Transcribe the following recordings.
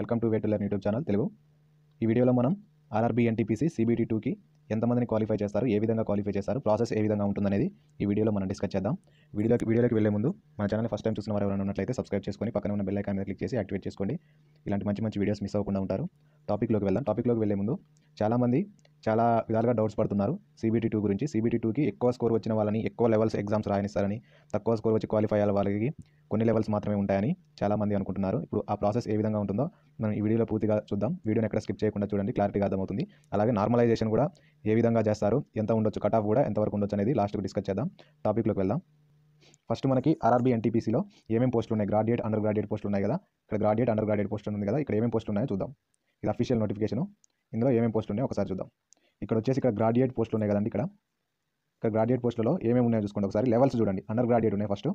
welcome to వేటులర్ YouTube channel Telugu ఈ వీడియోలో మనం ఆర్ఆర్బీ ఎన్టీపీసీ సిబిటీ టూకి ఎంతమందిని క్వాలిఫై చేస్తారు ఏ విధంగా క్వాలిఫై చేస్తారు ప్రాసెస్ ఏ విధంగా ఉంటుందనేది ఈ వీడియోలో మనం డిస్కస్ చేద్దాం వీడియోకి వీడియోలోకి వెళ్ళే ముందు మన ఛానల్ ఫస్ట్ టైం చూసిన వారు ఎవరైనా ఉన్నట్లయితే సబ్స్క్రైబ్ చేసుకొని పక్కన ఉన్న బెల్లైకాన్ మీద క్లిక్ చేసి యాక్టివేట్ చేసుకోండి ఇలాంటి మంచి మంచి వీడియోస్ మిస్ అవ్వకుండా ఉంటారు టాపిక్లోకి వెళ్దాం టాపిక్లోకి వెళ్ళే ముందు చాలామంది చాలా విధాలుగా డౌట్స్ పడుతున్నారు సిబిటీ టూ గురించి సిబిటీ టూకి ఎక్కువ స్కోర్ వచ్చిన వాళ్ళని ఎక్కువ లెవెల్స్ ఎగ్జామ్స్ రాయనిస్తారని తక్కువ స్కోర్ వచ్చి క్వాలిఫై అయ్యే వాళ్ళకి కొన్ని లెవెల్స్ మాత్రమే ఉంటాయని చాలామంది అనుకుంటున్నారు ఇప్పుడు ఆ ప్రాసెస్ ఏ విధంగా ఉంటుందో మనం ఈ వీడియోలో పూర్తిగా చూద్దాం వీడియోని ఎక్కడ స్కిప్ చేయకుండా చూడండి క్లారిటీగా అర్థమవుతుంది అలాగే నార్మలైజేషన్ కూడా ఏ విధంగా చేస్తారు ఎంత ఉండొచ్చు కట్ ఆఫ్ కూడా ఎంతవరకు ఉండొచ్చు అనేది లాస్ట్కి డిస్కస్ చేద్దాం టాపిక్లోకి వెళ్దాం ఫస్ట్ మనకి ఆర్ఆర్బీ ఎన్టీపీసీలో ఏమేమి పోస్టులు ఉన్నాయి గ్రాడ్యుయేట్ అండర్ గ్రాడ్యుయేట్ పోస్టులు ఉన్నాయి కదా ఇక్కడ గ్రాడ్యుయేట్ అండర్ గ్రాడ్యుయేట్ పోస్టులు ఉంది కదా ఇక్కడ ఏమేమి పోస్టులు ఉన్నాయో చూద్దాం ఇది అఫీషియల్ నోటిఫికేషన్ ఇందులో ఏమేమి పోస్టులు ఉన్నాయో ఒకసారి చూద్దాం ఇక్కడ వచ్చేసి ఇక్కడ గ్రాడ్యుయేట్ పోస్టులు ఉన్నాయి కదండి ఇక్కడ ఇక్కడ గ్రాడ్యుయేట్ పోస్టులలో ఏమేమి ఉన్నాయో చూసుకోండి ఒకసారి లెవెల్స్ చూడండి అండర్ గ్రాడ్యుయేట్ ఉన్నాయి ఫస్ట్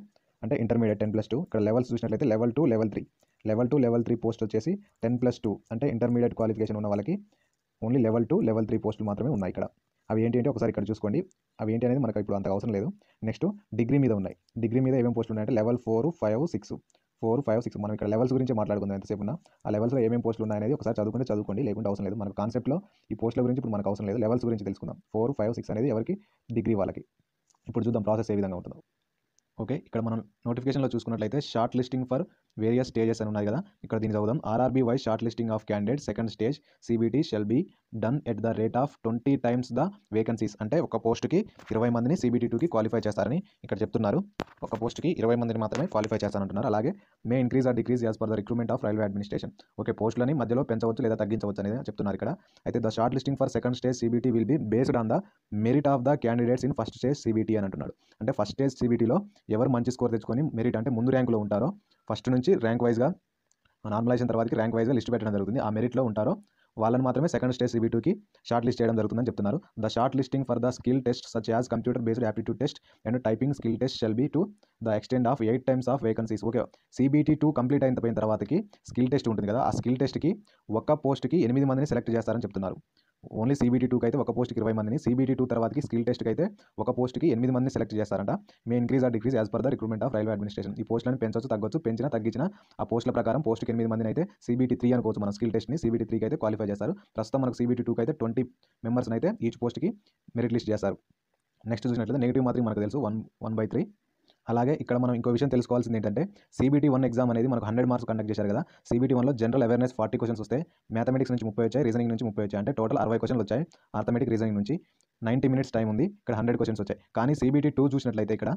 అంటే ఇంటర్మీడియట్ టెన్ ప్లస్ టూ ఇక్కడ లెవెల్స్ చూసినట్లయితే level two level three level two level three post వచ్చేసి టెన్ ప్లస్ టూ అంటే ఇంటర్మీడియట్ క్వాలిఫికేషన్ ఉన్న వాళ్ళకి only level two level three పోస్టులు మాత్రమే ఉన్నాయి ఇక్కడ అవి ఏంటి అంటే ఒకసారి ఇక్కడ చూసుకోండి అవి ఏంటి అనేది మనకు ఇప్పుడు అంత అవసరం లేదు నెక్స్ట్ డిగ్రీ మీద ఉన్నాయి డిగ్రీ మీద ఏమేమి పోస్టులు ఉన్నాయంటే level four five six four five six మనం ఇక్కడ లెవెల్స్ గురించి మాట్లాడుకుందాం ఎంతసేపు ఆ లెవెల్స్లో ఏమేమి పోస్టులు ఉన్నాయనేది ఒకసారి చదువుకుంటే చదువుకోండి లేకుంటే అవసరం లేదు మనకు కాన్సెప్ట్లో ఈ పోస్టుల గురించి ఇప్పుడు మనకు అవసరం లేదు లెవెల్స్ గురించి తెలుసుకుందాం ఫోర్ ఫైవ్ సిక్స్ అనేది ఎవరికి డిగ్రీ వాళ్ళకి ఇప్పుడు చూద్దాం ప్రాసెస్ ఏ విధంగా ఉంటుందో ఓకే ఇక్కడ మనం నోటిఫికేషన్లో చూసుకున్నట్లయితే short listing for various stages అని ఉన్నాయి కదా ఇక్కడ దీన్ని చదువుదాం RRB wise short listing of candidate second stage CBT shall be done at the rate of twenty times the vacancies అంటే ఒక పోస్ట్కి ఇరవై మందిని సిబిటీ టూకి క్వాలిఫై చేస్తారని ఇక్కడ చెప్తున్నారు ఒక పోస్ట్కి ఇరవై మందిని మాత్రమే క్వాలిఫై చేస్తారంటున్నారు అలాగే may increase or decrease as per the recruitment of railway administration okay పోస్టులని మధ్యలో పెంచవచ్చు లేదా తగ్గించవచ్చు అనేది చెప్తున్నారు ఇక్కడ అయితే the short listing for second stage CBT will be based on the merit of the candidates in first stage CBT అని అంటున్నాడు అంటే ఫస్ట్ స్టేజ్ సిబిటీలో ఎవరు మంచి స్కోర్ తెచ్చుకొని మెరిట్ అంటే ముందు ర్యాంకులో ఉంటారో ఫస్ట్ నుంచి ర్యాంక్ వైజ్గా అయిన తర్వాతకి ర్యాంక్ వైజ్గా లిస్ట్ పెట్టడం జరుగుతుంది ఆ మెరిట్లో ఉంటారో వాళ్ళని మాత్రమే సెకండ్ స్టేజ్ సిబి టూకి షార్ట్ లిస్ట్ చేయడం జరుగుతుందని చెప్తున్నారు the short listing for the skill test such as computer based aptitude test and typing skill test shall be to the extent of eight times of vacancies okay CBT two complete అయిన తర్వాతకి skill test ఉంటుంది కదా ఆ skill టెస్ట్కి ఒక్క పోస్ట్కి ఎనిమిది మందిని సెలెక్ట్ చేస్తారని చెప్తున్నారు ఓన్లీ సీబీటీ టూకి అయితే ఒక పోస్ట్కి ఇరవై మందిని సీబీటీ టూ తర్వాతకి స్కిల్ టెస్ట్కి అయితే ఒక పోస్ట్కి ఎనిమిది మందిని సెలెక్ట్ చేస్తారంట may increase or decrease as per the recruitment of railway administration ఈ పోస్టులను పెంచవచ్చు తగ్గొచ్చు పెంచినా తగ్గించిన ఆ పోస్టుల ప్రకారం పోస్ట్కి ఎనిమిది మందిని అయితే సీబీటీ త్రీ అనుకోవచ్చు మన స్కిల్ టెస్ట్ని సీబీటీ త్రీకి అయితే క్వాలిఫై చేస్తారు ప్రస్తుతం మనకు సీబీటీ టూకి అయితే ట్వంటీ మెంబర్స్ని అయితే ఈచ్ పోస్ట్కి మెరిట్ లిస్ట్ చేస్తారు నెక్స్ట్ చూసినట్లయితే నెగిటివ్ మాత్రం మనకు తెలుసు వన్ వన్ బై త్రీ అలాగే ఇక్కడ మనం ఇంకో విషయం తెలుసుకోవాల్సింది ఏంటంటే సిబిటీ వన్ ఎగ్జామ్ అనేది మనకు హండ్రెడ్ మార్క్స్ కండక్ట్ చేశారు కదా సీబీటీ వన్లో జనరల్ అవేర్నెస్ ఫార్టీ క్వశ్చన్స్ వస్తే మ్యాథమెటిక్స్ నుంచి ముప్పై వచ్చాయి రీజనింగ్ నుంచి ముప్పై వచ్చాయి అంటే టోటల్ అరవై క్వశ్చన్లు వచ్చాయి ఆర్థమెటిక్ రీజనింగ్ నుంచి నైంటీ మినిట్స్ టైం ఉంది ఇక్కడ హండ్రెడ్ క్వశ్చన్స్ వచ్చాయి కానీ సీబీటీ టూ చూసినట్లయితే ఇక్కడ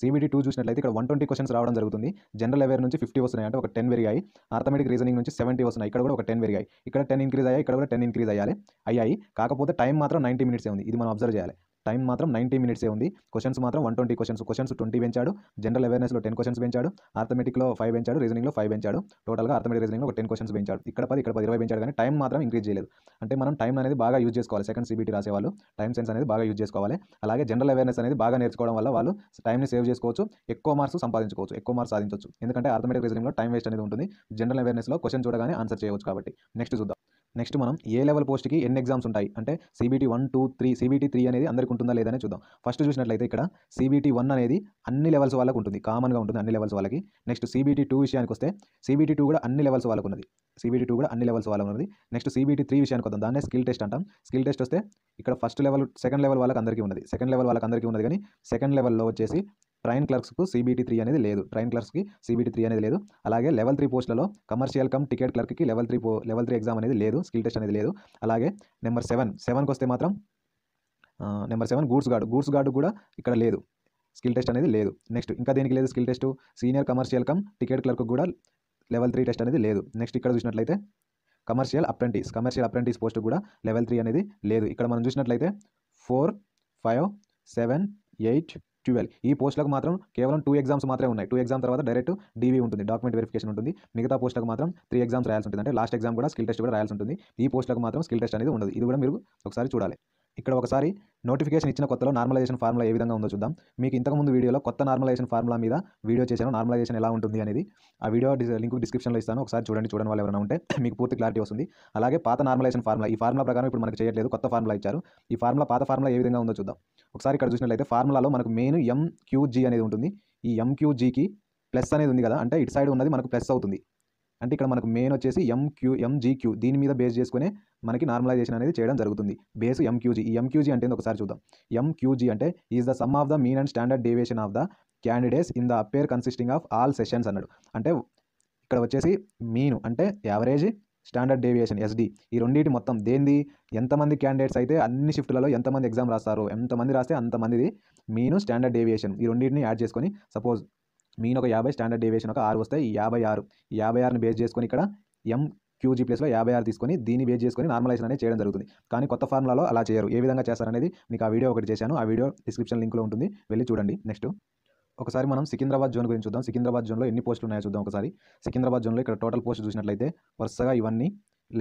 సీబీటీ టూ చూసినట్లయితే ఇక్కడ వన్ ట్వంటీ క్వశ్చన్స్ రావడం జరుగుతుంది జనరల్ అవేర్ నుంచి ఫిఫ్టీ వస్తున్నాయి అంటే ఒక టెన్ పెరిగాయి ఆర్థమెటిక్ రీజనింగ్ నుంచి సెవెంటీ వస్తున్నాయి ఇక్కడ కూడా ఒక టెన్ పెరిగాయి ఇక్కడ టెన్ ఇంక్రీజ్ అయ్యాయి ఇక్కడ కూడా టెన్ ఇంక్రీజ్ అయ్యాలి అయ్యాయి కాకపోతే టైం మాత్రం నైంటీ ఏ ఉంది ఇది మనం అబ్జర్వ్ చేయాలి టైం మాత్రం నైంటీ మినిట్సే ఉంది క్వశ్చన్స్ మాత్రం one twenty questions questions twenty పెంచాడు జనరల్ అవేర్నెస్లో టెన్ క్వశ్చన్స్ పెంచాడు ఆర్థమెటిక్లో ఫైవ్ పెంచాడు రీజనింగ్లో ఫైవ్ పెంచాడు టోటల్గా ఆర్థమెటిక్ రీజనింగ్లో ఒక టెన్ క్వశ్చన్స్ పెంచాడు ఇక్కడ పది ఇక్కడ పది ఇరవై పెంచాడు కానీ టైం మాత్రం ఇంక్రీజ్ చేయలేదు అంటే మనం టైం అనేది బాగా యూజ్ చేసుకోవాలి సెకండ్ సీబీటీ రాసేవాళ్ళు టైం సెన్స్ అనేది బాగా యూజ్ చేసుకోవాలి అలాగే జనరల్ అవేర్నెస్ అనేది బాగా నేర్చుకోవడం వల్ల వాళ్ళు టైంని సేవ్ చేసుకోవచ్చు ఎక్కువ మార్క్స్ సంపాదించుకోవచ్చు ఎక్కువ మార్క్స్ సాధించవచ్చు ఎందుకంటే ఆర్థమెటిక్ రీజనింగ్లో టైం వేస్ట్ అనేది ఉంటుంది జనరల్ అవేర్నెస్లో క్వశ్చన్ చూడగానే ఆన్సర్ చేయవచ్చు కాబట్టి నెక్స్ట్ చూద్దాం నెక్స్ట్ మనం ఏ లెవెల్ పోస్ట్కి ఎన్ని ఎగ్జామ్స్ ఉంటాయి అంటే CBT one two three CBT three అనేది అందరికి ఉంటుందా లేదని చూద్దాం ఫస్ట్ చూసినట్లయితే ఇక్కడ సిబిటీ వన్ అనేది అన్ని లెవెల్స్ వాళ్ళకు ఉంటుంది కామన్గా ఉంటుంది అన్ని లెవెల్స్ వాళ్ళకి నెక్స్ట్ సిబిటీ టూ విషయానికి వస్తే సిబిటీ టూ కూడా అన్ని లెవెల్స్ వాళ్ళకు ఉన్నది సిబిటీ టూ కూడా అన్ని లెవెల్స్ వాళ్ళకు ఉన్నది నెక్స్ట్ సిబిటీ త్రీ విషయానికి వద్దాం దాన్నే స్కిల్ టెస్ట్ అంటాం స్కిల్ టెస్ట్ వస్తే ఇక్కడ ఫస్ట్ లెవెల్ సెకండ్ లెవెల్ వాళ్ళకి అందరికీ ఉన్నది సెకండ్ లెవెల్ వాళ్ళకి అందరికీ ఉన్నది కానీ సెకండ్ లెవెల్లో వచ్చేసి ట్రైన్ క్లర్క్స్కు సీబీటీ త్రీ అనేది లేదు ట్రైన్ క్లర్క్స్కి సీబీటీ త్రీ అనేది లేదు అలాగే లెవెల్ త్రీ పోస్టులలో కమర్షియల్ కమ్ టికెట్ క్లర్క్కి లెవెల్ త్రీ పో లెవెల్ త్రీ ఎగ్జామ్ అనేది లేదు స్కిల్ టెస్ట్ అనేది లేదు అలాగే నెంబర్ సెవెన్ సెవెన్కి వస్తే మాత్రం number seven goods guard goods guard కూడా ఇక్కడ లేదు స్కిల్ టెస్ట్ అనేది లేదు నెక్స్ట్ ఇంకా దేనికి లేదు skill test senior commercial cum ticket clerk కూడా లెవెల్ త్రీ టెస్ట్ అనేది లేదు నెక్స్ట్ ఇక్కడ చూసినట్లయితే commercial apprentice commercial apprentice post కూడా లెవెల్ త్రీ అనేది లేదు ఇక్కడ మనం చూసినట్లయితే four five seven eight twelve ఈ పోస్టులకు మాత్రం కేవలం టూ ఎగ్జామ్స్ మాత్రమే ఉన్నాయి టూ ఎగ్జామ్ తర్వాత డైరెక్ట్ డీవీ ఉంటుంది డాక్యుమెంట్ వెరిఫికేషన్ ఉంటుంది మిగతా పోస్టులకు మాత్రం త్రీ ఎగ్జామ్స్ రాయాల్సి ఉంటుంది అంటే లాస్ట్ ఎగ్జామ్ కూడా స్కిల్ టెస్ట్ కూడా రాయాల్సి ఉంటుంది ఈ పోస్టులకు మాత్రం స్కిల్ టెస్ట్ అనేది ఉండదు ఇది కూడా మీరు ఒకసారి చూడాలి ఇక్కడ ఒకసారి నోటిఫికేషన్ ఇచ్చిన కొత్తలో నార్మలైజేషన్ ఫార్ములా ఏ విధంగా ఉందో చూద్దాం మీకు ఇంతకుముందు వీడియోలో కొత్త నార్మలైజేషన్ ఫార్ములా మీద వీడియో చేశాను నార్మలైజేషన్ ఎలా ఉంటుంది అనేది ఆ వీడియో లింక్ డిస్క్రిప్షన్లో ఇస్తాను ఒకసారి చూడండి చూడని వాళ్ళు ఎవరైనా ఉంటే మీకు పూర్తి క్లారిటీ వస్తుంది అలాగే పాత నార్మలైజేషన్ ఫార్ములా ఈ ఫార్ములా ప్రకారం ఇప్పుడు మనకు చేయట్లేదు కొత్త ఫార్ములా ఇచ్చారు ఈ ఫార్ములా పాత ఫార్ములా ఏ విధంగా ఉందో చూద్దాం ఒకసారి ఇక్కడ చూసినట్లయితే ఫార్ములాలో మనకు మెయిన్ ఎంక్యూజీ అనేది ఉంటుంది ఈ ఎంక్యూజీకి ప్లస్ అనేది ఉంది కదా అంటే ఇటు సైడ్ ఉన్నది మనకు ప్లస్ అవుతుంది అంటే ఇక్కడ మనకు మెయిన్ వచ్చేసి ఎంక్యూ ఎంజీక్యూ దీని మీద బేస్ చేసుకునే మనకి నార్మలైజేషన్ అనేది చేయడం జరుగుతుంది బేస్ ఎంక్యూజీ ఈ ఎంక్యూజీ అంటే ఒకసారి చూద్దాం ఎంక్యూజీ అంటే is the sum of the mean and standard deviation of the candidates in the upper consisting of all sessions అన్నాడు అంటే ఇక్కడ వచ్చేసి మీను అంటే యావరేజ్ స్టాండర్డ్ డేవియేషన్ ఎస్డి ఈ రెండింటి మొత్తం దేంది ఎంతమంది క్యాండిడేట్స్ అయితే అన్ని షిఫ్ట్లలో ఎంతమంది ఎగ్జామ్ రాస్తారు ఎంతమంది రాస్తే అంతమందిది మీను స్టాండర్డ్ డేవియేషన్ ఈ రెండింటిని యాడ్ చేసుకొని సపోజ్ మీన్ ఒక యాభై స్టాండర్డ్ డేవియేషన్ ఒక ఆరు వస్తాయి యాభై ఆరు యాభై ఆరుని బేస్ చేసుకొని ఇక్కడ ఎం క్యూజీ ప్లేస్లో యాభై ఆరు తీసుకొని దీన్ని బేస్ చేసుకొని నార్మలైజేషన్ అనేది చేయడం జరుగుతుంది కానీ కొత్త ఫార్ములాలో అలా చేయరు ఏ విధంగా చేస్తారనేది మీకు ఆ వీడియో ఒకటి చేశాను ఆ వీడియో డిస్క్రిప్షన్ లింక్లో ఉంటుంది వెళ్ళి చూడండి నెక్స్ట్ ఒకసారి మనం సికింద్రాబాద్ జోన్ గురించి చూద్దాం సికింద్రాబాద్ జోన్లో ఎన్ని పోస్టులు ఉన్నాయో చూద్దాం ఒకసారి సికింద్రాబాద్ జోన్లో ఇక్కడ టోటల్ పోస్ట్ చూసినట్లయితే వరుసగా ఇవన్నీ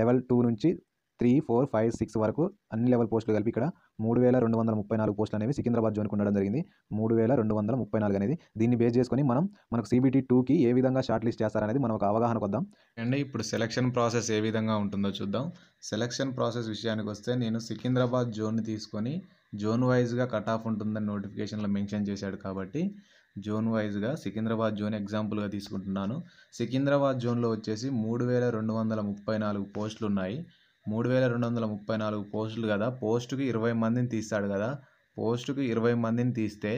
లెవెల్ టూ నుంచి త్రీ ఫోర్ ఫైవ్ సిక్స్ వరకు అన్ని లెవెల్ పోస్టులు కలిపి ఇక్కడ మూడు వేల రెండు వందల ముప్పై నాలుగు పోస్టులు అనేవి సికింద్రాబాద్ జోన్కి ఉండడం జరిగింది మూడు వేల రెండు వందల ముప్పై నాలుగు అనేది దీన్ని బేస్ చేసుకొని మనం మనకు సీబీటీ టూకి ఏ విధంగా షార్ట్ లిస్ట్ చేస్తారనేది మనం ఒక అవగాహన కొద్దాం అండ్ ఇప్పుడు సెలక్షన్ ప్రాసెస్ ఏ విధంగా ఉంటుందో చూద్దాం సెలక్షన్ ప్రాసెస్ విషయానికి వస్తే నేను సికింద్రాబాద్ జోన్ తీసుకొని జోన్ వైజ్గా కట్ ఆఫ్ ఉంటుందని నోటిఫికేషన్లో మెన్షన్ చేశాడు కాబట్టి జోన్ వైజ్గా సికింద్రాబాద్ జోన్ ఎగ్జాంపుల్గా తీసుకుంటున్నాను సికింద్రాబాద్ జోన్లో వచ్చేసి మూడు వేల రెండు వందల ముప్పై నాలుగు పోస్టులు ఉన్నాయి మూడు వేల రెండు వందల ముప్పై నాలుగు పోస్టులు కదా పోస్టుకి ఇరవై మందిని తీస్తాడు కదా పోస్టుకి ఇరవై మందిని తీస్తే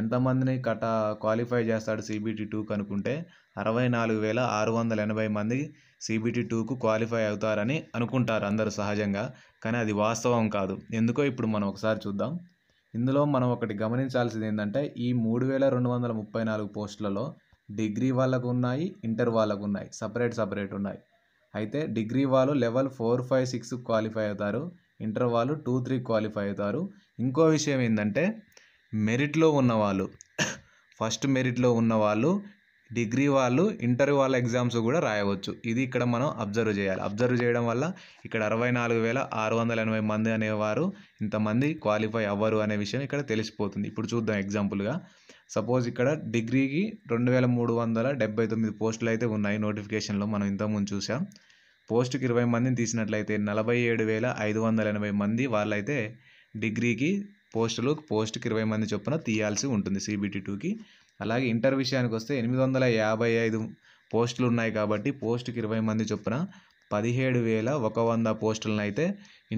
ఎంతమందిని కట క్వాలిఫై చేస్తాడు సిబిటి టూ కనుక్కుంటే అరవై నాలుగు వేల ఆరు వందల ఎనభై మంది సిబిటి టూకు క్వాలిఫై అవుతారని అనుకుంటారు అందరూ సహజంగా కానీ అది వాస్తవం కాదు ఎందుకో ఇప్పుడు మనం ఒకసారి చూద్దాం ఇందులో మనం ఒకటి గమనించాల్సింది ఏంటంటే ఈ మూడు వేల రెండు వందల ముప్పై నాలుగు పోస్టులలో డిగ్రీ వాళ్ళకు ఉన్నాయి ఇంటర్ వాళ్ళకు ఉన్నాయి సపరేట్ సపరేట్ ఉన్నాయి అయితే డిగ్రీ వాళ్ళు level four five six qualify అవుతారు ఇంటర్ వాళ్ళు టూ త్రీ క్వాలిఫై అవుతారు ఇంకో విషయం ఏంటంటే మెరిట్లో ఉన్నవాళ్ళు ఫస్ట్ మెరిట్లో ఉన్నవాళ్ళు డిగ్రీ వాళ్ళు ఇంటర్ వాళ్ళ ఎగ్జామ్స్ కూడా రాయవచ్చు ఇది ఇక్కడ మనం అబ్జర్వ్ చేయాలి అబ్జర్వ్ చేయడం వల్ల ఇక్కడ అరవై నాలుగు వేల ఆరు వందల ఎనభై మంది అనేవారు ఇంతమంది క్వాలిఫై అవ్వరు అనే విషయం ఇక్కడ తెలిసిపోతుంది ఇప్పుడు చూద్దాం ఎగ్జాంపుల్గా సపోజ్ ఇక్కడ డిగ్రీకి రెండు వేల మూడు వందల డెబ్బై తొమ్మిది పోస్టులు అయితే ఉన్నాయి నోటిఫికేషన్లో మనం ఇంతకుముందు చూసాం పోస్టుకి ఇరవై మందిని తీసినట్లయితే నలభై ఏడు వేల ఐదు వందల ఎనభై మంది వాళ్ళైతే డిగ్రీకి పోస్టులు పోస్టుకి ఇరవై మంది చొప్పున తీయాల్సి ఉంటుంది సిబిటీ టూకి అలాగే ఇంటర్ విషయానికి వస్తే ఎనిమిది వందల యాభై ఐదు పోస్టులు ఉన్నాయి కాబట్టి పోస్టుకి ఇరవై మంది చొప్పున పదిహేడు వేల ఒక వంద పోస్టులను అయితే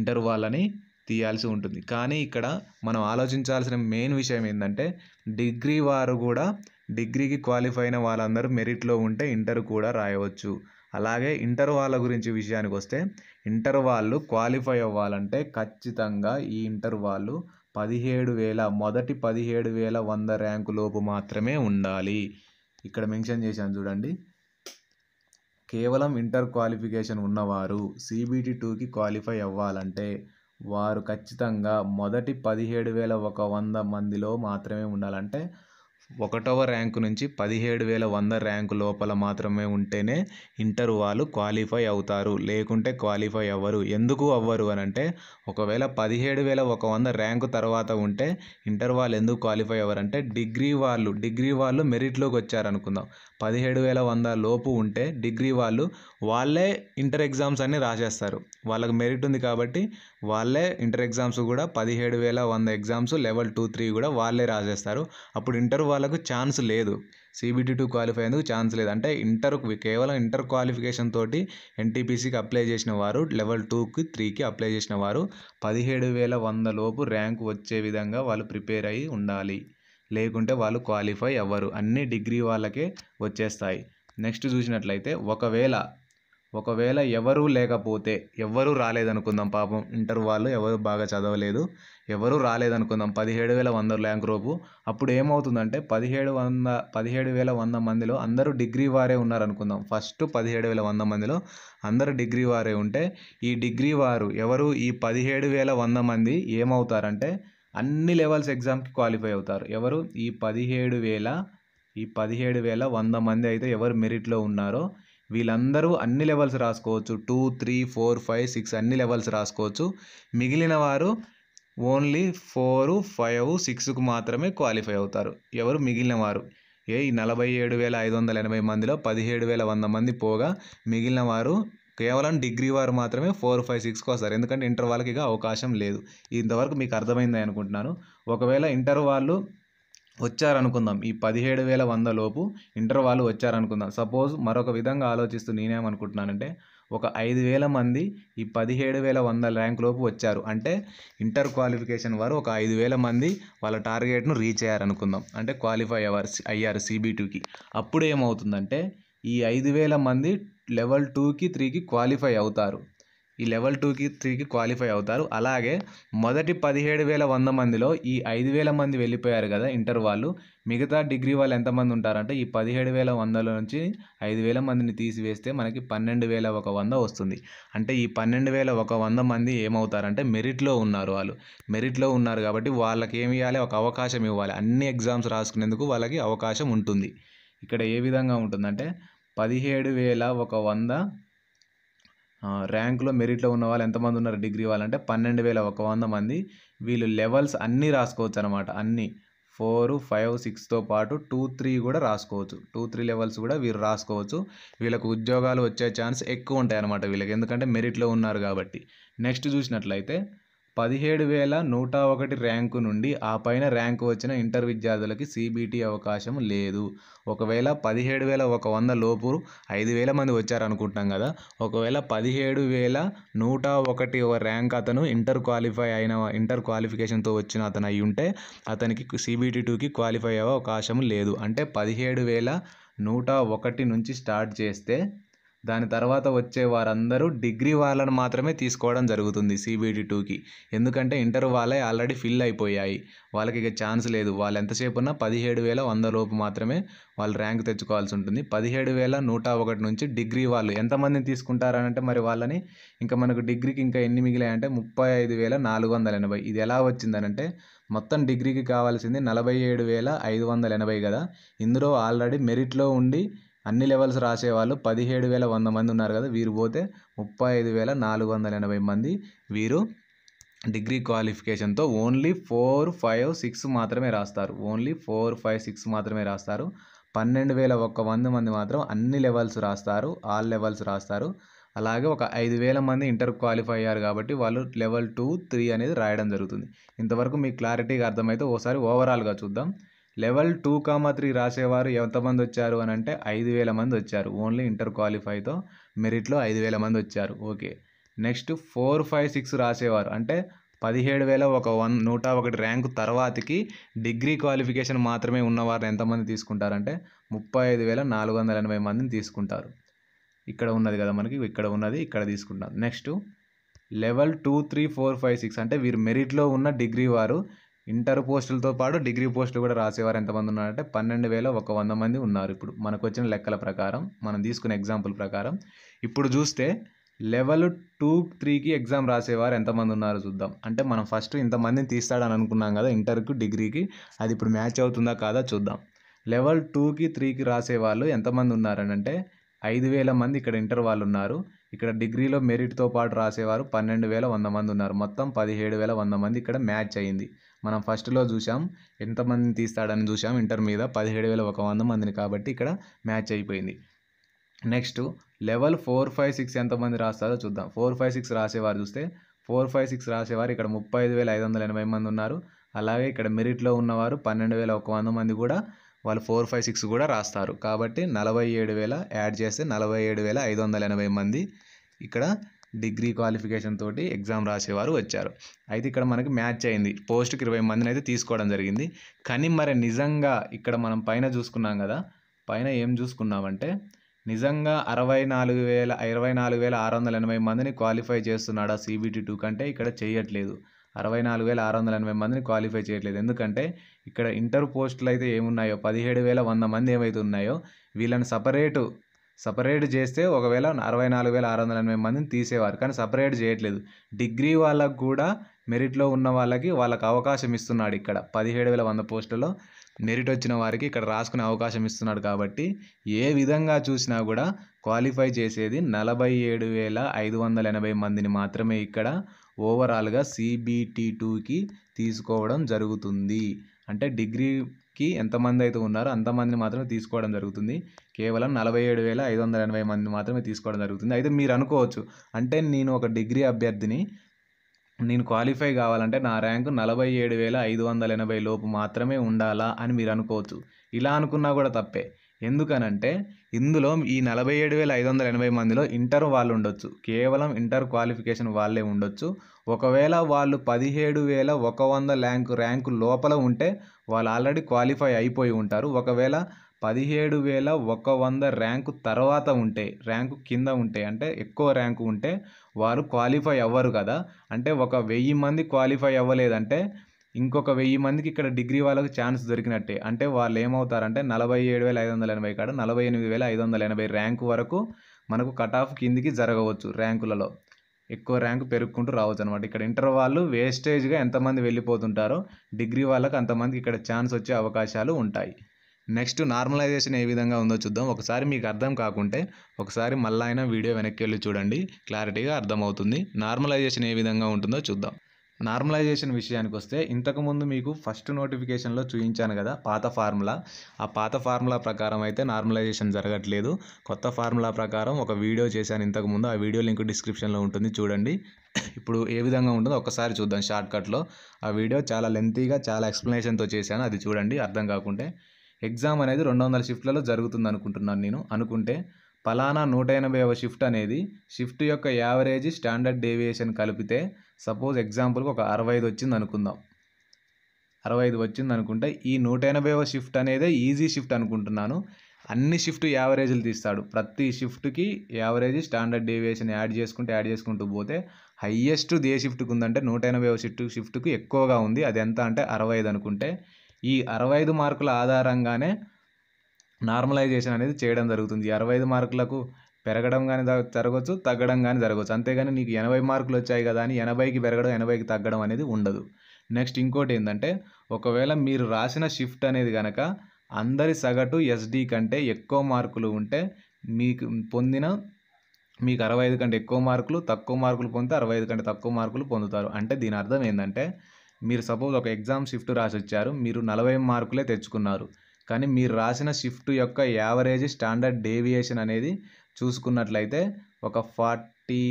ఇంటర్ వాళ్ళని తీయాల్సి ఉంటుంది కానీ ఇక్కడ మనం ఆలోచించాల్సిన మెయిన్ విషయం ఏంటంటే డిగ్రీ వారు కూడా డిగ్రీకి క్వాలిఫై అయిన వాళ్ళందరూ మెరిట్లో ఉంటే ఇంటర్ కూడా రాయవచ్చు అలాగే ఇంటర్ వాళ్ళ గురించి విషయానికి వస్తే ఇంటర్ వాళ్ళు క్వాలిఫై అవ్వాలంటే ఖచ్చితంగా ఈ ఇంటర్ వాళ్ళు పదిహేడు వేల మొదటి పదిహేడు వేల వంద ర్యాంకు లోపు మాత్రమే ఉండాలి ఇక్కడ మెన్షన్ చేశాను చూడండి కేవలం ఇంటర్ క్వాలిఫికేషన్ ఉన్నవారు సిబిటి టూకి క్వాలిఫై అవ్వాలంటే వారు ఖచ్చితంగా మొదటి పదిహేడు వేల ఒక వంద మందిలో మాత్రమే ఉండాలంటే ఒకటవ ర్యాంకు నుంచి పదిహేడు వేల వంద ర్యాంకు లోపల మాత్రమే ఉంటేనే ఇంటర్ వాళ్ళు క్వాలిఫై అవుతారు లేకుంటే క్వాలిఫై అవ్వరు ఎందుకు అవ్వరు అని అంటే ఒకవేళ పదిహేడు వేల ఒక వంద ర్యాంకు తర్వాత ఉంటే ఇంటర్ వాళ్ళు ఎందుకు క్వాలిఫై అవ్వరు అంటే డిగ్రీ వాళ్ళు డిగ్రీ వాళ్ళు మెరిట్లోకి వచ్చారనుకుందాం పదిహేడు వేల వంద లోపు ఉంటే డిగ్రీ వాళ్ళు వాళ్ళే ఇంటర్ ఎగ్జామ్స్ అన్నీ రాసేస్తారు వాళ్ళకి మెరిట్ ఉంది కాబట్టి వాళ్ళే ఇంటర్ ఎగ్జామ్స్ కూడా పదిహేడు వేల వంద ఎగ్జామ్స్ లెవెల్ టూ త్రీ కూడా వాళ్ళే రాసేస్తారు అప్పుడు ఇంటర్ వాళ్ళకు ఛాన్స్ లేదు సిబిటీ టూ క్వాలిఫై అందుకు ఛాన్స్ లేదు అంటే ఇంటర్ కేవలం ఇంటర్ క్వాలిఫికేషన్ తోటి ఎన్టీపీసీకి అప్లై చేసిన వారు లెవెల్ టూకి త్రీకి అప్లై చేసిన వారు పదిహేడు వేల వంద లోపు ర్యాంక్ వచ్చే విధంగా వాళ్ళు ప్రిపేర్ అయ్యి ఉండాలి లేకుంటే వాళ్ళు క్వాలిఫై అవ్వరు అన్ని డిగ్రీ వాళ్ళకే వచ్చేస్తాయి నెక్స్ట్ చూసినట్లయితే ఒకవేళ ఒకవేళ ఎవరూ లేకపోతే ఎవరూ రాలేదనుకుందాం పాపం ఇంటర్ వాళ్ళు ఎవరు బాగా చదవలేదు ఎవరూ రాలేదనుకుందాం పదిహేడు వేల వంద ర్యాంక్ రూపు అప్పుడు ఏమవుతుందంటే పదిహేడు వంద పదిహేడు వేల వంద మందిలో అందరూ డిగ్రీ వారే ఉన్నారనుకుందాం ఫస్ట్ పదిహేడు వేల వంద మందిలో అందరూ డిగ్రీ వారే ఉంటే ఈ డిగ్రీ వారు ఎవరు ఈ పదిహేడు వేల వంద మంది ఏమవుతారంటే అన్ని లెవెల్స్ ఎగ్జామ్కి క్వాలిఫై అవుతారు ఎవరు ఈ పదిహేడు వేల ఈ పదిహేడు వేల వంద మంది అయితే ఎవరు మెరిట్లో ఉన్నారో వీళ్ళందరూ అన్ని లెవెల్స్ రాసుకోవచ్చు two three four five six అన్ని లెవెల్స్ రాసుకోవచ్చు మిగిలిన వారు ఓన్లీ ఫోర్ ఫైవ్ సిక్స్కు మాత్రమే క్వాలిఫై అవుతారు ఎవరు మిగిలిన వారు ఏ నలభై ఏడు వేల ఐదు వందల ఎనభై మందిలో పదిహేడు వేల వంద మంది పోగా మిగిలిన వారు కేవలం డిగ్రీ వారు మాత్రమే ఫోర్ ఫైవ్ సిక్స్కి వస్తారు ఎందుకంటే ఇంటర్ వాళ్ళకి ఇక అవకాశం లేదు ఇంతవరకు మీకు అర్థమైంది అనుకుంటున్నాను ఒకవేళ ఇంటర్ వాళ్ళు వచ్చారనుకుందాం ఈ పదిహేడు వేల వంద లోపు ఇంటర్ వాళ్ళు వచ్చారనుకుందాం సపోజ్ మరొక విధంగా ఆలోచిస్తూ నేనేమనుకుంటున్నానంటే ఒక ఐదు వేల మంది ఈ పదిహేడు వేల వంద ర్యాంక్ లోపు వచ్చారు అంటే ఇంటర్ క్వాలిఫికేషన్ వారు ఒక ఐదు వేల మంది వాళ్ళ టార్గెట్ను రీచ్ అయ్యారనుకుందాం అంటే క్వాలిఫై అవ్వారు అయ్యారు సిబిటూకి అప్పుడు ఏమవుతుందంటే ఈ ఐదు వేల మంది లెవెల్ టూకి త్రీకి క్వాలిఫై అవుతారు ఈ లెవెల్ టూకి త్రీకి క్వాలిఫై అవుతారు అలాగే మొదటి పదిహేడు వేల వంద మందిలో ఈ ఐదు వేల మంది వెళ్ళిపోయారు కదా ఇంటర్ వాళ్ళు మిగతా డిగ్రీ వాళ్ళు ఎంతమంది ఉంటారంటే ఈ పదిహేడు వేల వందల నుంచి ఐదు వేల మందిని తీసివేస్తే మనకి పన్నెండు వేల ఒక వంద వస్తుంది అంటే ఈ పన్నెండు వేల ఒక వంద మంది ఏమవుతారంటే మెరిట్లో ఉన్నారు వాళ్ళు మెరిట్లో ఉన్నారు కాబట్టి వాళ్ళకి ఏమి ఇవ్వాలి ఒక అవకాశం ఇవ్వాలి అన్ని ఎగ్జామ్స్ రాసుకునేందుకు వాళ్ళకి అవకాశం ఉంటుంది ఇక్కడ ఏ విధంగా ఉంటుందంటే పదిహేడు వేల ఒక వంద ర్యాంకులో మెరిట్లో ఉన్న వాళ్ళు ఎంతమంది ఉన్నారు డిగ్రీ వాళ్ళంటే పన్నెండు వేల ఒక వంద మంది వీళ్ళు లెవెల్స్ అన్నీ రాసుకోవచ్చు అనమాట అన్నీ ఫోర్ ఫైవ్ సిక్స్తో పాటు టూ త్రీ కూడా రాసుకోవచ్చు టూ త్రీ లెవెల్స్ కూడా వీరు రాసుకోవచ్చు వీళ్ళకు ఉద్యోగాలు వచ్చే ఛాన్స్ ఎక్కువ ఉంటాయి అనమాట వీళ్ళకి ఎందుకంటే మెరిట్లో ఉన్నారు కాబట్టి నెక్స్ట్ చూసినట్లయితే పదిహేడు వేల నూట ఒకటి ర్యాంకు నుండి ఆ పైన ర్యాంకు వచ్చిన ఇంటర్ విద్యార్థులకి సీబీటీ అవకాశం లేదు ఒకవేళ పదిహేడు వేల ఒక వంద లోపు ఐదు వేల మంది వచ్చారనుకుంటాం కదా ఒకవేళ పదిహేడు వేల నూట ఒకటి ఒక ర్యాంక్ అతను ఇంటర్ క్వాలిఫై అయిన ఇంటర్ క్వాలిఫికేషన్తో వచ్చిన అతను అయి ఉంటే అతనికి సీబీటీ టూకి క్వాలిఫై అయ్యే అవకాశం లేదు అంటే పదిహేడు వేల నూట ఒకటి నుంచి స్టార్ట్ చేస్తే దాని తర్వాత వచ్చే వారందరూ డిగ్రీ వాళ్ళను మాత్రమే తీసుకోవడం జరుగుతుంది సిబిటి టూకి ఎందుకంటే ఇంటర్ వాళ్ళే ఆల్రెడీ ఫిల్ అయిపోయాయి వాళ్ళకి ఇక ఛాన్స్ లేదు వాళ్ళు ఎంతసేపు ఉన్నా పదిహేడు వేల వంద లోపు మాత్రమే వాళ్ళు ర్యాంక్ తెచ్చుకోవాల్సి ఉంటుంది పదిహేడు వేల నూట ఒకటి నుంచి డిగ్రీ వాళ్ళు ఎంతమందిని తీసుకుంటారనంటే మరి వాళ్ళని ఇంకా మనకు డిగ్రీకి ఇంకా ఎన్ని మిగిలాయంటే ముప్పై ఐదు వేల నాలుగు వందల ఎనభై ఇది ఎలా వచ్చిందనంటే మొత్తం డిగ్రీకి కావాల్సింది నలభై ఏడు వేల ఐదు వందల ఎనభై కదా ఇందులో ఆల్రెడీ మెరిట్లో ఉండి అన్ని లెవెల్స్ రాసేవాళ్ళు పదిహేడు వేల వంద మంది ఉన్నారు కదా వీరు పోతే ముప్పై ఐదు వేల నాలుగు వందల ఎనభై మంది వీరు డిగ్రీ క్వాలిఫికేషన్తో ఓన్లీ ఫోర్ ఫైవ్ సిక్స్ మాత్రమే రాస్తారు ఓన్లీ ఫోర్ ఫైవ్ సిక్స్ మాత్రమే రాస్తారు పన్నెండు వేల ఒక్క వంద మంది మాత్రం అన్ని లెవెల్స్ రాస్తారు ఆల్ లెవెల్స్ రాస్తారు అలాగే ఒక ఐదు వేల మంది ఇంటర్ క్వాలిఫై అయ్యారు కాబట్టి వాళ్ళు లెవెల్ టూ త్రీ అనేది రాయడం జరుగుతుంది ఇంతవరకు మీకు క్లారిటీగా అర్థమైతే ఓసారి ఓవరాల్గా చూద్దాం లెవెల్ టూ కామా త్రీ రాసేవారు ఎంతమంది వచ్చారు అని అంటే ఐదు వేల మంది వచ్చారు ఓన్లీ ఇంటర్ క్వాలిఫైతో మెరిట్లో ఐదు వేల మంది వచ్చారు okay next four five six రాసేవారు అంటే పదిహేడు వేల ఒక వన్ నూట ఒకటి ర్యాంకు తర్వాతకి డిగ్రీ క్వాలిఫికేషన్ మాత్రమే ఉన్నవారిని ఎంతమంది తీసుకుంటారంటే ముప్పై ఐదు వేల నాలుగు వందల ఎనభై మందిని తీసుకుంటారు ఇక్కడ ఉన్నది కదా మనకి ఇక్కడ ఉన్నది ఇక్కడ తీసుకుంటాం next level two three four five six అంటే వీరు మెరిట్లో ఉన్న డిగ్రీ వారు ఇంటర్ పోస్టులతో పాటు డిగ్రీ పోస్టులు కూడా రాసేవారు ఎంతమంది ఉన్నారంటే పన్నెండు వేల ఒక వంద మంది ఉన్నారు ఇప్పుడు మనకు వచ్చిన లెక్కల ప్రకారం మనం తీసుకున్న ఎగ్జాంపుల్ ప్రకారం ఇప్పుడు చూస్తే లెవెల్ టూ త్రీకి ఎగ్జామ్ రాసేవారు ఎంతమంది ఉన్నారు చూద్దాం అంటే మనం ఫస్ట్ ఇంతమందిని తీస్తాడని అనుకున్నాం కదా ఇంటర్కి డిగ్రీకి అది ఇప్పుడు మ్యాచ్ అవుతుందా కాదా చూద్దాం లెవెల్ టూకి త్రీకి రాసేవాళ్ళు ఎంతమంది ఉన్నారని అంటే ఐదు వేల మంది ఇక్కడ ఇంటర్ వాళ్ళు ఉన్నారు ఇక్కడ డిగ్రీలో మెరిట్తో పాటు రాసేవారు పన్నెండు వేల వంద మంది ఉన్నారు మొత్తం పదిహేడు వేల వంద మంది ఇక్కడ మ్యాచ్ అయింది మనం ఫస్ట్లో చూసాం ఎంతమందిని తీస్తాడని చూసాం ఇంటర్ మీద పదిహేడు వేల ఒక వంద మందిని కాబట్టి ఇక్కడ మ్యాచ్ అయిపోయింది next level four five six ఎంతమంది రాస్తారో చూద్దాం ఫోర్ ఫైవ్ సిక్స్ రాసేవారు చూస్తే ఫోర్ ఫైవ్ సిక్స్ రాసేవారు ఇక్కడ ముప్పై ఐదు వేల ఐదు వందల ఎనభై మంది ఉన్నారు అలాగే ఇక్కడ మెరిట్లో ఉన్నవారు పన్నెండు వేల ఒక వంద మంది కూడా వాళ్ళు ఫోర్ ఫైవ్ సిక్స్ కూడా రాస్తారు కాబట్టి నలభై ఏడు వేల యాడ్ చేస్తే నలభై ఏడు వేల ఐదు వందల ఎనభై మంది ఇక్కడ డిగ్రీ క్వాలిఫికేషన్ తోటి ఎగ్జామ్ రాసేవారు వచ్చారు అయితే ఇక్కడ మనకి మ్యాచ్ అయింది పోస్ట్కి ఇరవై మందిని అయితే తీసుకోవడం జరిగింది కానీ మరి నిజంగా ఇక్కడ మనం పైన చూసుకున్నాం కదా పైన ఏం చూసుకున్నామంటే నిజంగా అరవై నాలుగు వేల ఇరవై నాలుగు వేల ఆరు వందల ఎనభై మందిని క్వాలిఫై చేస్తున్నాడా సిబిటి టూ కంటే ఇక్కడ చేయట్లేదు అరవై నాలుగు వేల ఆరు వందల ఎనభై మందిని క్వాలిఫై చేయట్లేదు ఎందుకంటే ఇక్కడ ఇంటర్ పోస్టులు అయితే ఏమున్నాయో పదిహేడు వేల వంద మంది ఏమైతే ఉన్నాయో వీళ్ళని సపరేటు సపరేట్ చేస్తే ఒకవేళ అరవై నాలుగు వేల ఆరు వందల ఎనభై మందిని తీసేవారు కానీ సపరేట్ చేయట్లేదు డిగ్రీ వాళ్ళకు కూడా మెరిట్లో ఉన్న వాళ్ళకి వాళ్ళకి అవకాశం ఇస్తున్నాడు ఇక్కడ పదిహేడు వేల వంద పోస్టులలో మెరిట్ వచ్చిన వారికి ఇక్కడ రాసుకునే అవకాశం ఇస్తున్నాడు కాబట్టి ఏ విధంగా చూసినా కూడా క్వాలిఫై చేసేది నలభై ఏడు వేల ఐదు వందల ఎనభై మందిని మాత్రమే ఇక్కడ ఓవరాల్గా సిబిటి టూకి తీసుకోవడం జరుగుతుంది అంటే డిగ్రీ కి ఎంతమంది అయితే ఉన్నారో అంతమందిని మాత్రమే తీసుకోవడం జరుగుతుంది కేవలం నలభై ఏడు వేల ఐదు వందల ఎనభై మంది మాత్రమే తీసుకోవడం జరుగుతుంది అయితే మీరు అనుకోవచ్చు అంటే నేను ఒక డిగ్రీ అభ్యర్థిని నేను క్వాలిఫై కావాలంటే నా ర్యాంకు నలభై ఏడు వేల ఐదు వందల ఎనభై లోపు మాత్రమే ఉండాలా అని మీరు అనుకోవచ్చు ఇలా అనుకున్నా కూడా తప్పే ఎందుకనంటే ఇందులో ఈ నలభై ఏడు వేల ఐదు వందల ఎనభై మందిలో ఇంటర్ వాళ్ళు ఉండొచ్చు కేవలం ఇంటర్ క్వాలిఫికేషన్ వాళ్ళే ఉండొచ్చు ఒకవేళ వాళ్ళు పదిహేడు వేల ఒక వంద ర్యాంకు ర్యాంకు లోపల ఉంటే వాళ్ళు ఆల్రెడీ క్వాలిఫై అయిపోయి ఉంటారు ఒకవేళ పదిహేడు వేల ఒక వంద ర్యాంకు తర్వాత ఉంటే ర్యాంకు కింద ఉంటే అంటే ఎక్కువ ర్యాంకు ఉంటే వారు క్వాలిఫై అవ్వరు కదా అంటే ఒక వెయ్యి మంది క్వాలిఫై అవ్వలేదంటే ఇంకొక వెయ్యి మందికి ఇక్కడ డిగ్రీ వాళ్ళకు ఛాన్స్ దొరికినట్టే అంటే వాళ్ళు ఏమవుతారంటే నలభై ఏడు వేల ఐదు వందల ఎనభై కాడ నలభై ఎనిమిది వేల ఐదు వందల ఎనభై ర్యాంకు వరకు మనకు కట్ ఆఫ్ కిందికి జరగవచ్చు ర్యాంకులలో ఎక్కువ ర్యాంక్ పెరుగుకుంటూ రావచ్చు అనమాట ఇక్కడ ఇంటర్ వాళ్ళు వేస్టేజ్గా ఎంతమంది వెళ్ళిపోతుంటారో డిగ్రీ వాళ్ళకి అంతమందికి ఇక్కడ ఛాన్స్ వచ్చే అవకాశాలు ఉంటాయి నెక్స్ట్ నార్మలైజేషన్ ఏ విధంగా ఉందో చూద్దాం ఒకసారి మీకు అర్థం కాకుంటే ఒకసారి మళ్ళా అయినా వీడియో వెనక్కి వెళ్ళి చూడండి క్లారిటీగా అర్థమవుతుంది నార్మలైజేషన్ ఏ విధంగా ఉంటుందో చూద్దాం నార్మలైజేషన్ విషయానికి వస్తే ఇంతకుముందు మీకు ఫస్ట్ నోటిఫికేషన్లో చూపించాను కదా పాత ఫార్ములా ఆ పాత ఫార్ములా ప్రకారం అయితే నార్మలైజేషన్ జరగట్లేదు కొత్త ఫార్ములా ప్రకారం ఒక వీడియో చేశాను ఇంతకుముందు ఆ వీడియో లింక్ డిస్క్రిప్షన్లో ఉంటుంది చూడండి ఇప్పుడు ఏ విధంగా ఉంటుందో ఒకసారి చూద్దాం షార్ట్కట్లో ఆ వీడియో చాలా లెంతీగా చాలా ఎక్స్ప్లెనేషన్తో చేశాను అది చూడండి అర్థం కాకుంటే ఎగ్జామ్ అనేది రెండు వందల షిఫ్ట్లలో జరుగుతుంది అనుకుంటున్నాను నేను అనుకుంటే పలానా నూట ఎనభైవ షిఫ్ట్ అనేది షిఫ్ట్ యొక్క యావరేజ్ స్టాండర్డ్ డేవియేషన్ కలిపితే సపోజ్ ఎగ్జాంపుల్కి ఒక అరవై ఐదు వచ్చింది అనుకుందాం అరవై ఐదు వచ్చింది అనుకుంటే ఈ నూట ఎనభైవ షిఫ్ట్ అనేదే ఈజీ షిఫ్ట్ అనుకుంటున్నాను అన్ని షిఫ్ట్ యావరేజ్లు తీస్తాడు ప్రతి షిఫ్ట్కి యావరేజ్ స్టాండర్డ్ డేవియేషన్ యాడ్ చేసుకుంటే యాడ్ చేసుకుంటూ పోతే హయ్యెస్ట్ దే షిఫ్ట్కి ఉందంటే నూట ఎనభైవ షిఫ్ట్ షిఫ్ట్కి ఎక్కువగా ఉంది అది ఎంత అంటే అరవై ఐదు అనుకుంటే ఈ అరవై ఐదు మార్కుల ఆధారంగానే నార్మలైజేషన్ అనేది చేయడం జరుగుతుంది అరవై ఐదు మార్కులకు పెరగడం కానీ జరగవచ్చు తగ్గడం కానీ జరగవచ్చు అంతేగాని నీకు ఎనభై మార్కులు వచ్చాయి కదా అని ఎనభైకి పెరగడం ఎనభైకి తగ్గడం అనేది ఉండదు నెక్స్ట్ ఇంకోటి ఏంటంటే ఒకవేళ మీరు రాసిన షిఫ్ట్ అనేది కనుక అందరి సగటు ఎస్డి కంటే ఎక్కువ మార్కులు ఉంటే మీకు పొందిన మీకు అరవై ఐదు కంటే ఎక్కువ మార్కులు తక్కువ మార్కులు పొందితే అరవై ఐదు కంటే తక్కువ మార్కులు పొందుతారు అంటే దీని అర్థం ఏంటంటే మీరు సపోజ్ ఒక ఎగ్జామ్ షిఫ్ట్ రాసి వచ్చారు మీరు నలభై మార్కులే తెచ్చుకున్నారు కానీ మీరు రాసిన షిఫ్ట్ యొక్క యావరేజ్ స్టాండర్డ్ డేవియేషన్ అనేది చూసుకున్నట్లయితే ఒక ఫార్టీ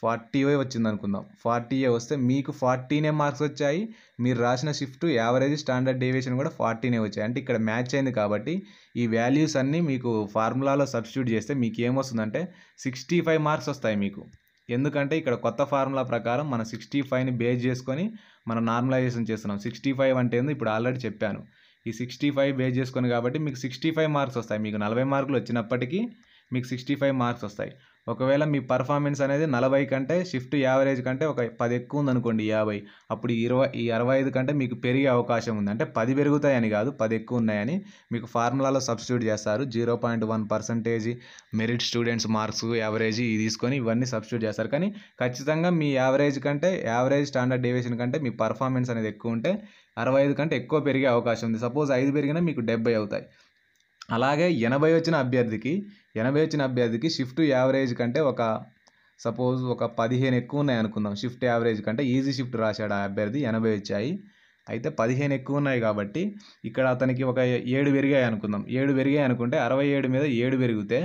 ఫార్టీ వచ్చింది అనుకుందాం ఫార్టీ వస్తే మీకు ఫార్టీనే మార్క్స్ వచ్చాయి మీరు రాసిన షిఫ్ట్ యావరేజ్ స్టాండర్డ్ డేవియేషన్ కూడా ఫార్టీనే వచ్చాయి అంటే ఇక్కడ మ్యాచ్ అయింది కాబట్టి ఈ వాల్యూస్ అన్నీ మీకు ఫార్ములాలో సబ్స్టిట్యూట్ చేస్తే మీకు ఏమొస్తుందంటే సిక్స్టీ ఫైవ్ మార్క్స్ వస్తాయి మీకు ఎందుకంటే ఇక్కడ కొత్త ఫార్ములా ప్రకారం మనం సిక్స్టీ ఫైవ్ని బేస్ చేసుకొని మనం నార్మలైజేషన్ చేస్తున్నాం సిక్స్టీ ఫైవ్ అంటే ఏందో ఇప్పుడు ఆల్రెడీ చెప్పాను ఈ సిక్స్టీ ఫైవ్ బేస్ చేసుకొని కాబట్టి మీకు సిక్స్టీ ఫైవ్ మార్క్స్ వస్తాయి మీకు నలభై మార్కులు వచ్చినప్పటికీ మీకు సిక్స్టీ ఫైవ్ మార్క్స్ వస్తాయి ఒకవేళ మీ పర్ఫార్మెన్స్ అనేది నలభై కంటే షిఫ్ట్ యావరేజ్ కంటే ఒక పది ఎక్కువ ఉందనుకోండి యాభై అప్పుడు ఇరవై ఈ అరవై ఐదు కంటే మీకు పెరిగే అవకాశం ఉంది అంటే పది పెరుగుతాయని కాదు పది ఎక్కువ ఉన్నాయని మీకు ఫార్ములాలో సబ్స్టిట్యూట్ చేస్తారు zero point one percentage merit students marks average ఇది తీసుకొని ఇవన్నీ సబ్స్టిట్యూట్ చేస్తారు కానీ ఖచ్చితంగా మీ యావరేజ్ కంటే యావరేజ్ స్టాండర్డ్ డేవియేషన్ కంటే మీ పర్ఫార్మెన్స్ అనేది ఎక్కువ ఉంటే అరవై ఐదు కంటే ఎక్కువ పెరిగే అవకాశం ఉంది సపోజ్ ఐదు పెరిగినా మీకు డెబ్బై అవుతాయి అలాగే ఎనభై వచ్చిన అభ్యర్థికి ఎనభై వచ్చిన అభ్యర్థికి షిఫ్ట్ యావరేజ్ కంటే ఒక సపోజ్ ఒక పదిహేను ఎక్కువ ఉన్నాయి అనుకుందాం షిఫ్ట్ యావరేజ్ కంటే ఈజీ షిఫ్ట్ రాశాడు ఆ అభ్యర్థి ఎనభై వచ్చాయి అయితే పదిహేను ఎక్కువ ఉన్నాయి కాబట్టి ఇక్కడ అతనికి ఒక ఏడు పెరిగాయి అనుకుందాం ఏడు పెరిగాయి అనుకుంటే అరవై ఏడు మీద ఏడు పెరిగితే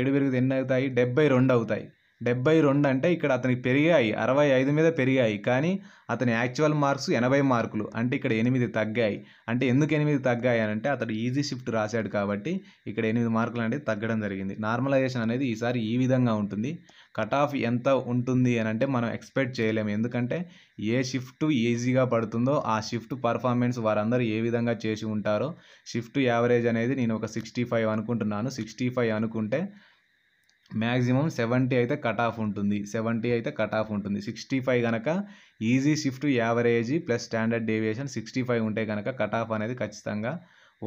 ఏడు పెరిగితే ఎన్ని అవుతాయి డెబ్బై రెండు అవుతాయి డెబ్బై రెండు అంటే ఇక్కడ అతనికి పెరిగాయి అరవై ఐదు మీద పెరిగాయి కానీ అతని యాక్చువల్ మార్క్స్ ఎనభై మార్కులు అంటే ఇక్కడ ఎనిమిది తగ్గాయి అంటే ఎందుకు ఎనిమిది తగ్గాయి అని అంటే అతడు ఈజీ షిఫ్ట్ రాశాడు కాబట్టి ఇక్కడ ఎనిమిది మార్కులు అనేది తగ్గడం జరిగింది నార్మలైజేషన్ అనేది ఈసారి ఈ విధంగా ఉంటుంది కట్ ఆఫ్ ఎంత ఉంటుంది అని అంటే మనం ఎక్స్పెక్ట్ చేయలేము ఎందుకంటే ఏ షిఫ్ట్ ఈజీగా పడుతుందో ఆ షిఫ్ట్ పర్ఫార్మెన్స్ వారందరూ ఏ విధంగా చేసి ఉంటారో షిఫ్ట్ యావరేజ్ అనేది నేను ఒక సిక్స్టీ ఫైవ్ అనుకుంటున్నాను సిక్స్టీ ఫైవ్ అనుకుంటే మ్యాక్సిమం సెవెంటీ అయితే కట్ ఆఫ్ ఉంటుంది సెవెంటీ అయితే కట్ ఆఫ్ ఉంటుంది సిక్స్టీ ఫైవ్ కనుక easy shift average plus standard deviation sixty five ఉంటే కనుక కట్ ఆఫ్ అనేది ఖచ్చితంగా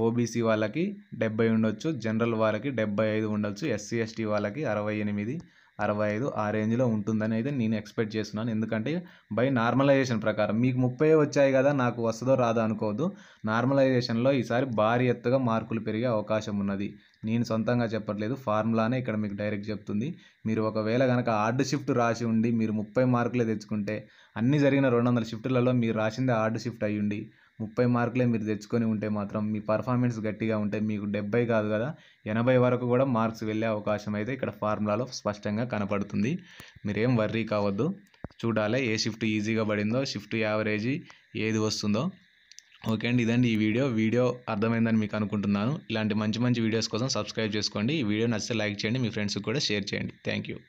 ఓబీసీ వాళ్ళకి డెబ్బై ఉండొచ్చు జనరల్ వాళ్ళకి డెబ్బై ఐదు ఉండొచ్చు ఎస్సీ ఎస్టీ వాళ్ళకి అరవై ఎనిమిది అరవై ఐదు ఆ రేంజ్లో ఉంటుందని అయితే నేను ఎక్స్పెక్ట్ చేస్తున్నాను ఎందుకంటే బై నార్మలైజేషన్ ప్రకారం మీకు ముప్పై వచ్చాయి కదా నాకు వస్తుందో రాదా అనుకోవద్దు నార్మలైజేషన్లో ఈసారి భారీ ఎత్తుగా మార్కులు పెరిగే అవకాశం ఉన్నది నేను సొంతంగా చెప్పట్లేదు ఫార్ములానే ఇక్కడ మీకు డైరెక్ట్ చెప్తుంది మీరు ఒకవేళ కనుక ఆర్డ్ షిఫ్ట్ రాసి ఉండి మీరు ముప్పై మార్కులే తెచ్చుకుంటే అన్నీ జరిగిన రెండు వందల మీరు రాసిందే ఆర్డ్ షిఫ్ట్ అయ్యుండి ముప్పై మార్కులే మీరు తెచ్చుకొని ఉంటే మాత్రం మీ పర్ఫార్మెన్స్ గట్టిగా ఉంటే మీకు డెబ్బై కాదు కదా ఎనభై వరకు కూడా మార్క్స్ వెళ్ళే అవకాశం అయితే ఇక్కడ ఫార్ములాలో స్పష్టంగా కనపడుతుంది మీరేం వర్రీ కావద్దు చూడాలి ఏ షిఫ్ట్ ఈజీగా పడిందో షిఫ్ట్ యావరేజీ ఏది వస్తుందో ఓకే అండి ఇదండి ఈ వీడియో వీడియో అర్థమైందని మీకు అనుకుంటున్నాను ఇలాంటి మంచి మంచి వీడియోస్ కోసం సబ్స్క్రైబ్ చేసుకోండి ఈ వీడియో నచ్చితే లైక్ చేయండి మీ ఫ్రెండ్స్కి కూడా షేర్ చేయండి థ్యాంక్ యూ